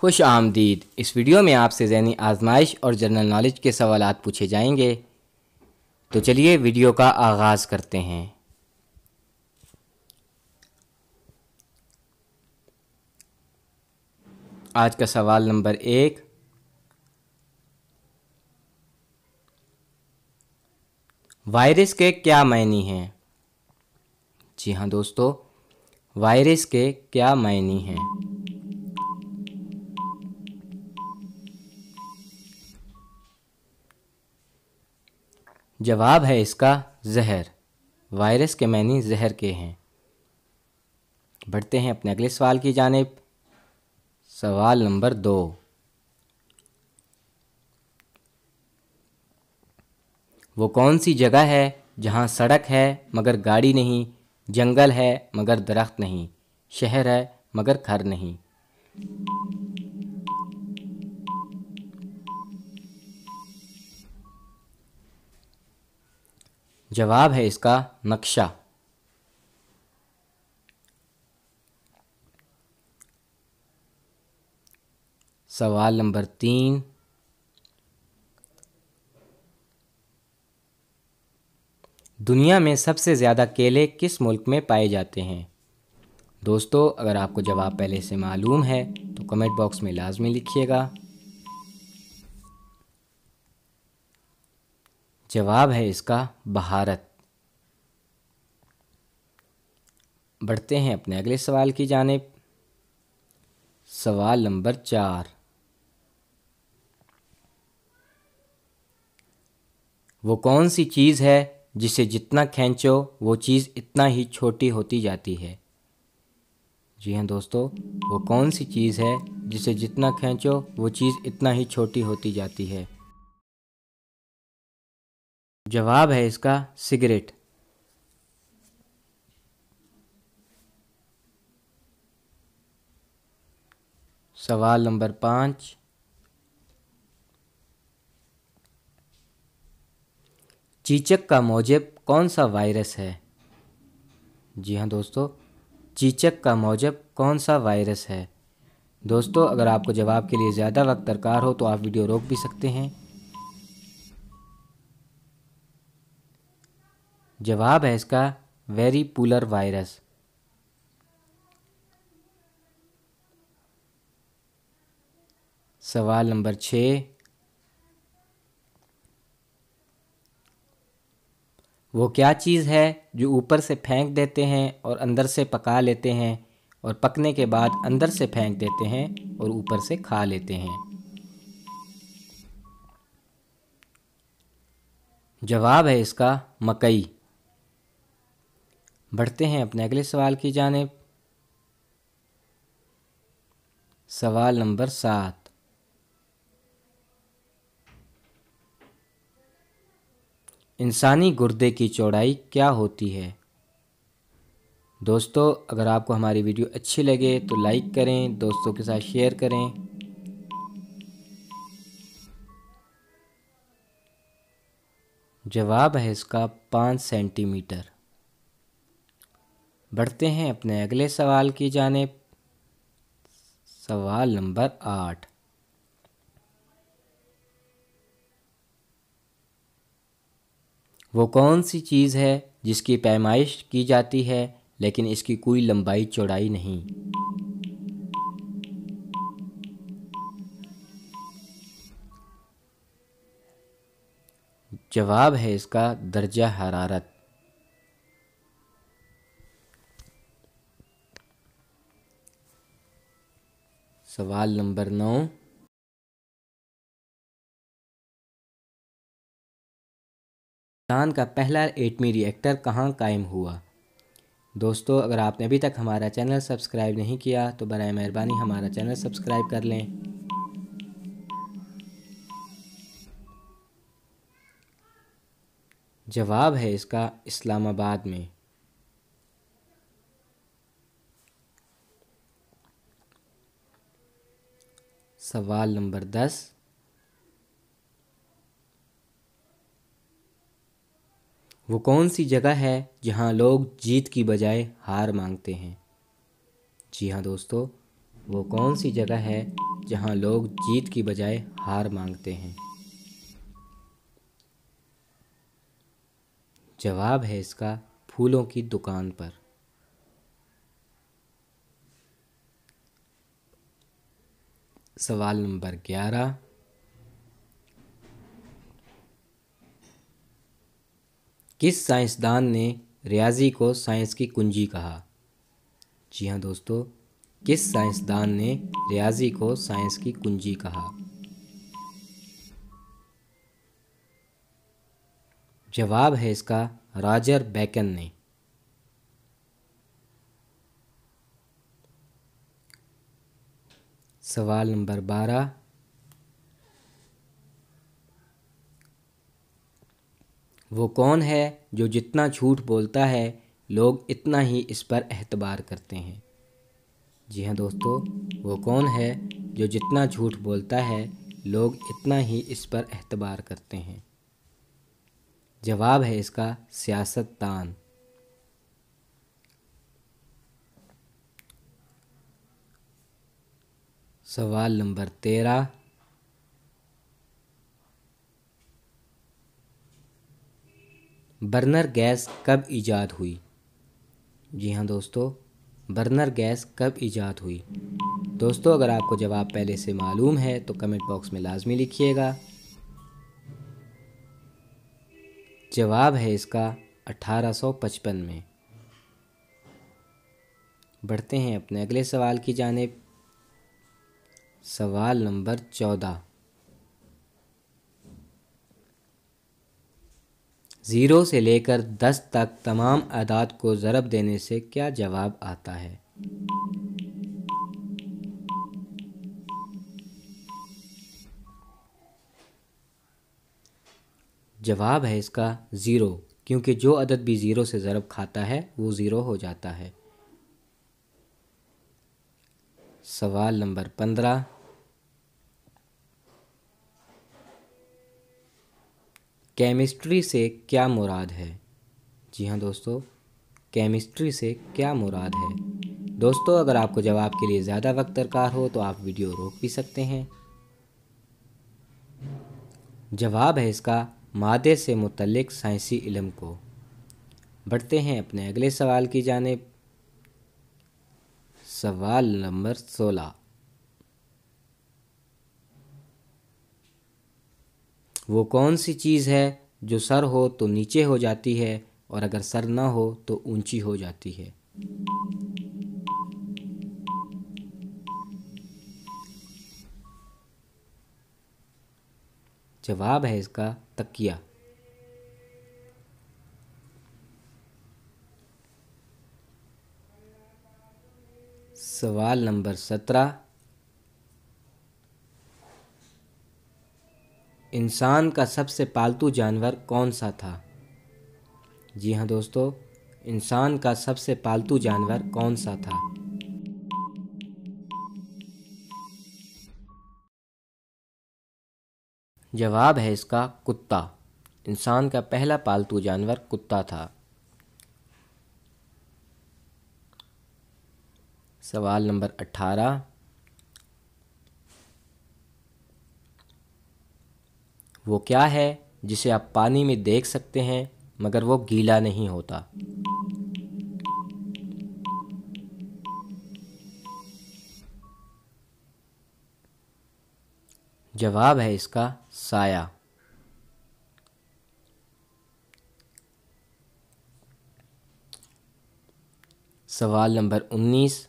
खुश आमदीद इस वीडियो में आपसे जहनी आजमाइश और जनरल नॉलेज के सवाल पूछे जाएंगे तो चलिए वीडियो का आगाज़ करते हैं आज का सवाल नंबर एक वायरस के क्या मायनी हैं जी हाँ दोस्तों वायरस के क्या मायनी हैं जवाब है इसका जहर वायरस के मैनी जहर के हैं बढ़ते हैं अपने अगले सवाल की जानब सवाल नंबर दो वो कौन सी जगह है जहाँ सड़क है मगर गाड़ी नहीं जंगल है मगर दरख्त नहीं शहर है मगर घर नहीं जवाब है इसका नक्शा सवाल नंबर तीन दुनिया में सबसे ज़्यादा केले किस मुल्क में पाए जाते हैं दोस्तों अगर आपको जवाब पहले से मालूम है तो कमेंट बॉक्स में लाजमी लिखिएगा जवाब है इसका भारत बढ़ते हैं अपने अगले सवाल की जानेब सवाल नंबर चार वो कौन सी चीज़ है जिसे जितना खींचो वो चीज़ इतना ही छोटी होती जाती है जी हाँ दोस्तों वो कौन सी चीज़ है जिसे जितना खींचो वो चीज़ इतना ही छोटी होती जाती है जवाब है इसका सिगरेट सवाल नंबर पाँच चीचक का मौजब कौन सा वायरस है जी हाँ दोस्तों चीचक का मौजब कौन सा वायरस है दोस्तों अगर आपको जवाब के लिए ज़्यादा वक्त दरकार हो तो आप वीडियो रोक भी सकते हैं जवाब है इसका वेरी पुलर वायरस सवाल नंबर छ वो क्या चीज़ है जो ऊपर से फेंक देते हैं और अंदर से पका लेते हैं और पकने के बाद अंदर से फेंक देते हैं और ऊपर से खा लेते हैं जवाब है इसका मकई बढ़ते हैं अपने अगले सवाल की जानब सवाल नंबर सात इंसानी गुर्दे की चौड़ाई क्या होती है दोस्तों अगर आपको हमारी वीडियो अच्छी लगे तो लाइक करें दोस्तों के साथ शेयर करें जवाब है इसका पाँच सेंटीमीटर बढ़ते हैं अपने अगले सवाल की जानेब सवाल नंबर आठ वो कौन सी चीज़ है जिसकी पैमाइश की जाती है लेकिन इसकी कोई लंबाई चौड़ाई नहीं जवाब है इसका दर्जा हरारत सवाल नंबर नौ का पहला एटमी रिएक्टर कहाँ कायम हुआ दोस्तों अगर आपने अभी तक हमारा चैनल सब्सक्राइब नहीं किया तो बर मेहरबानी हमारा चैनल सब्सक्राइब कर लें जवाब है इसका इस्लामाबाद में सवाल नंबर दस वो कौन सी जगह है जहाँ लोग जीत की बजाय हार मांगते हैं जी हाँ दोस्तों वो कौन सी जगह है जहाँ लोग जीत की बजाय हार मांगते हैं जवाब है इसका फूलों की दुकान पर सवाल नंबर ग्यारह किस साइंसदान ने रियाजी को साइंस की कुंजी कहा जी हाँ दोस्तों किस साइंसदान ने रियाजी को साइंस की कुंजी कहा जवाब है इसका रॉजर बैकन ने सवाल नंबर बारह वो कौन है जो जितना झूठ बोलता है लोग इतना ही इस पर एतबार करते हैं जी हाँ दोस्तों वो कौन है जो जितना झूठ बोलता है लोग इतना ही इस पर एतबार करते हैं जवाब है इसका सियासत सवाल नंबर तेरह बर्नर गैस कब ईजाद हुई जी हाँ दोस्तों बर्नर गैस कब ईजाद हुई दोस्तों अगर आपको जवाब पहले से मालूम है तो कमेंट बॉक्स में लाजमी लिखिएगा जवाब है इसका 1855 में बढ़ते हैं अपने अगले सवाल की जानब सवाल नंबर चौदह ज़ीरो से लेकर दस तक तमाम अदात को ज़रब देने से क्या जवाब आता है जवाब है इसका ज़ीरो क्योंकि जो अदद भी ज़ीरो से ज़रब खाता है वो ज़ीरो हो जाता है सवाल नंबर पंद्रह केमिस्ट्री से क्या मुराद है जी हाँ दोस्तों केमिस्ट्री से क्या मुराद है दोस्तों अगर आपको जवाब के लिए ज़्यादा वक्त दरकार हो तो आप वीडियो रोक भी सकते हैं जवाब है इसका मादे से मुतलक साइंसी इलम को बढ़ते हैं अपने अगले सवाल की जानब सवाल नंबर सोलह वो कौन सी चीज़ है जो सर हो तो नीचे हो जाती है और अगर सर ना हो तो ऊंची हो जाती है जवाब है इसका तकिया सवाल नंबर सत्रह इंसान का सबसे पालतू जानवर कौन सा था जी हाँ दोस्तों इंसान का सबसे पालतू जानवर कौन सा था जवाब है इसका कुत्ता इंसान का पहला पालतू जानवर कुत्ता था सवाल नंबर अट्ठारह वो क्या है जिसे आप पानी में देख सकते हैं मगर वो गीला नहीं होता जवाब है इसका साया सवाल नंबर उन्नीस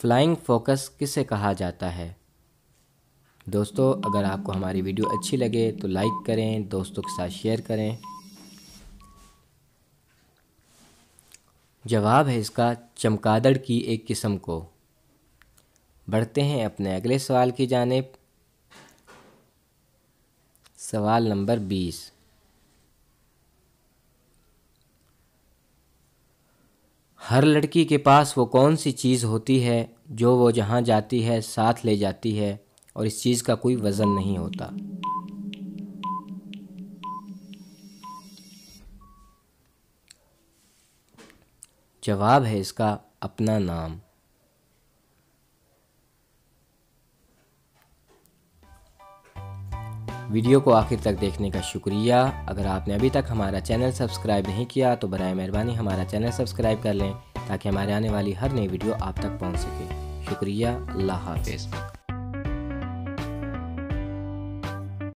फ्लाइंग फोकस किसे कहा जाता है दोस्तों अगर आपको हमारी वीडियो अच्छी लगे तो लाइक करें दोस्तों के साथ शेयर करें जवाब है इसका चमकादड़ की एक किस्म को बढ़ते हैं अपने अगले सवाल की जानेब सवाल नंबर बीस हर लड़की के पास वो कौन सी चीज़ होती है जो वो जहाँ जाती है साथ ले जाती है और इस चीज़ का कोई वज़न नहीं होता जवाब है इसका अपना नाम वीडियो को आखिर तक देखने का शुक्रिया अगर आपने अभी तक हमारा चैनल सब्सक्राइब नहीं किया तो बरए मेहरबानी हमारा चैनल सब्सक्राइब कर लें ताकि हमारे आने वाली हर नई वीडियो आप तक पहुँच सके शुक्रिया अल्लाह हाफिज़